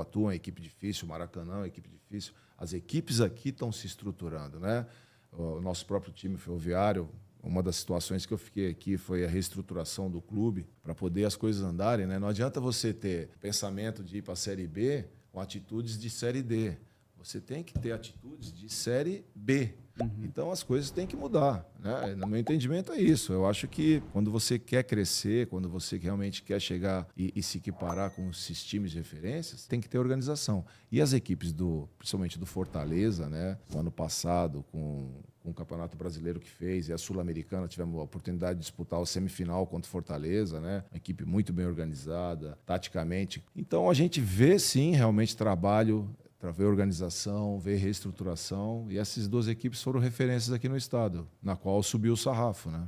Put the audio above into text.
a tua, uma equipe difícil, Maracanã é uma equipe difícil. As equipes aqui estão se estruturando, né? O nosso próprio time ferroviário, uma das situações que eu fiquei aqui foi a reestruturação do clube para poder as coisas andarem, né? Não adianta você ter pensamento de ir para a Série B com atitudes de Série D. Você tem que ter atitudes de Série B, Uhum. Então as coisas têm que mudar. Né? No meu entendimento é isso. Eu acho que quando você quer crescer, quando você realmente quer chegar e, e se equiparar com esses times de referências, tem que ter organização. E as equipes do, principalmente do Fortaleza, né? No ano passado, com, com o Campeonato Brasileiro que fez e a Sul-Americana, tivemos a oportunidade de disputar o semifinal contra o Fortaleza, né? Uma equipe muito bem organizada, taticamente. Então a gente vê sim realmente trabalho para ver organização, ver reestruturação. E essas duas equipes foram referências aqui no estado, na qual subiu o sarrafo, né?